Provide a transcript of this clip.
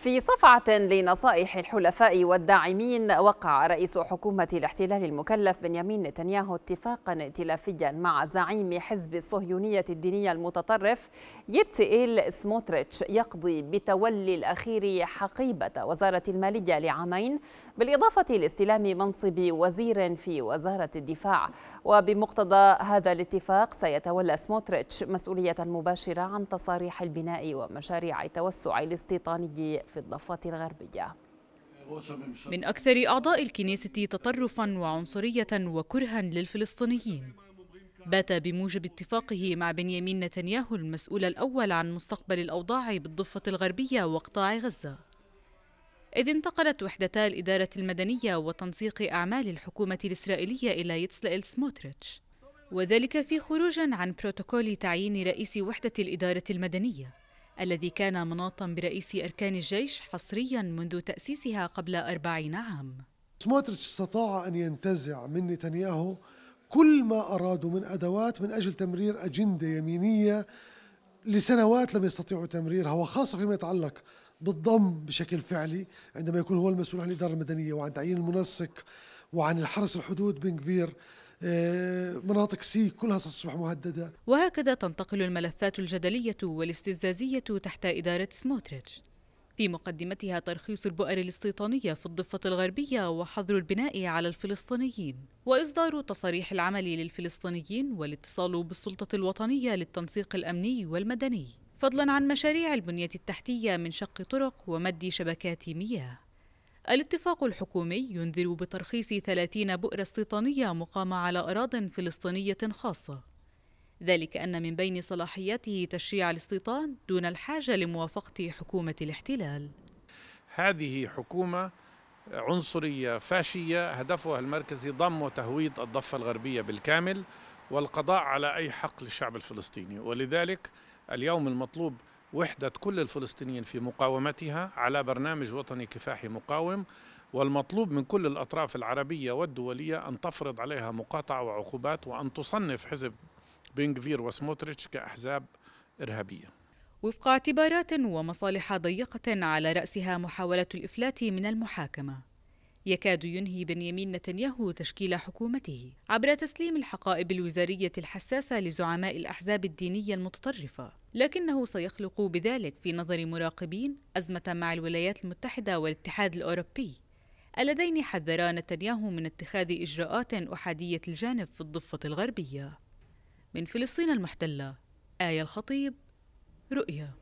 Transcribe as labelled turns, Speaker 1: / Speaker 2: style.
Speaker 1: في صفعة لنصائح الحلفاء والداعمين وقع رئيس حكومة الاحتلال المكلف بنيامين نتنياهو اتفاقا ائتلافيا مع زعيم حزب الصهيونية الدينية المتطرف يتسئيل سموتريتش يقضي بتولي الأخير حقيبة وزارة المالية لعامين بالإضافة لاستلام منصب وزير في وزارة الدفاع وبمقتضى هذا الاتفاق سيتولى سموتريتش مسؤولية مباشرة عن تصاريح البناء ومشاريع التوسع الاستيطاني في الضفة الغربية من
Speaker 2: أكثر أعضاء الكنيسة تطرفاً وعنصرية وكرهاً للفلسطينيين بات بموجب اتفاقه مع بنيامين نتنياهو المسؤول الأول عن مستقبل الأوضاع بالضفة الغربية وقطاع غزة إذ انتقلت وحدتا الإدارة المدنية وتنسيق أعمال الحكومة الإسرائيلية إلى يتسلائيل سموتريتش وذلك في خروج عن بروتوكول تعيين رئيس وحدة الإدارة المدنية الذي كان مناطا برئيس أركان الجيش حصريا منذ تأسيسها قبل أربعين عام
Speaker 3: سموتريتش استطاع أن ينتزع من نتنياهو كل ما أرادوا من أدوات من أجل تمرير أجندة يمينية لسنوات لم يستطيعوا تمريرها وخاصة فيما يتعلق بالضم بشكل فعلي عندما يكون هو المسؤول عن الإدارة المدنية وعن تعيين المنسق وعن الحرس الحدود بن آه، مناطق سي كلها ستصبح مهددة
Speaker 2: وهكذا تنتقل الملفات الجدلية والاستفزازية تحت إدارة سموتريتش في مقدمتها ترخيص البؤر الاستيطانية في الضفة الغربية وحظر البناء على الفلسطينيين وإصدار تصاريح العمل للفلسطينيين والاتصال بالسلطة الوطنية للتنسيق الأمني والمدني فضلا عن مشاريع البنية التحتية من شق طرق ومد شبكات مياه الاتفاق الحكومي ينذر بترخيص 30 بؤرة استيطانية مقامة على أراض فلسطينية خاصة ذلك أن من بين صلاحياته تشريع الاستيطان دون الحاجة لموافقة حكومة الاحتلال
Speaker 4: هذه حكومة عنصرية فاشية هدفها المركزي ضم وتهويد الضفة الغربية بالكامل والقضاء على أي حق للشعب الفلسطيني ولذلك اليوم المطلوب وحدة كل الفلسطينيين في مقاومتها على برنامج وطني كفاحي مقاوم والمطلوب من كل الأطراف العربية والدولية أن تفرض عليها مقاطعة وعقوبات وأن تصنف حزب بنغفير وسموتريتش كأحزاب إرهابية
Speaker 2: وفق اعتبارات ومصالح ضيقة على رأسها محاولة الإفلات من المحاكمة يكاد ينهي بنيامين نتنياهو تشكيل حكومته عبر تسليم الحقائب الوزارية الحساسة لزعماء الأحزاب الدينية المتطرفة لكنه سيخلق بذلك في نظر مراقبين أزمة مع الولايات المتحدة والاتحاد الأوروبي اللذين حذرا نتنياهو من اتخاذ إجراءات أحادية الجانب في الضفة الغربية من فلسطين المحتلة آية الخطيب رؤيا